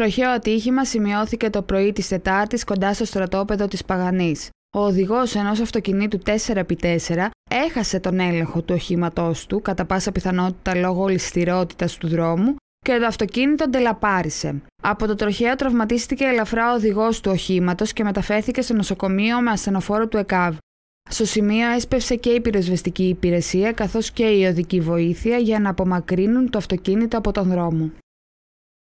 τροχαίο ατύχημα σημειώθηκε το πρωί της Τετάρτης κοντά στο στρατόπεδο της Παγανής. Ο οδηγός ενός αυτοκινήτου 4x4 έχασε τον έλεγχο του οχήματός του, κατά πάσα πιθανότητα λόγω ληστηρότητα του δρόμου, και το αυτοκίνητο ντελαπάρισε. Από το τροχαίο τραυματίστηκε ελαφρά ο οδηγός του οχήματος και μεταφέρθηκε στο νοσοκομείο με ασθενοφόρο του ΕΚΑΒ. Στο σημείο έσπευσε και η πυροσβεστική υπηρεσία καθώς και η οδική βοήθεια για να απομακρύνουν το αυτοκίνητο από τον δρόμο.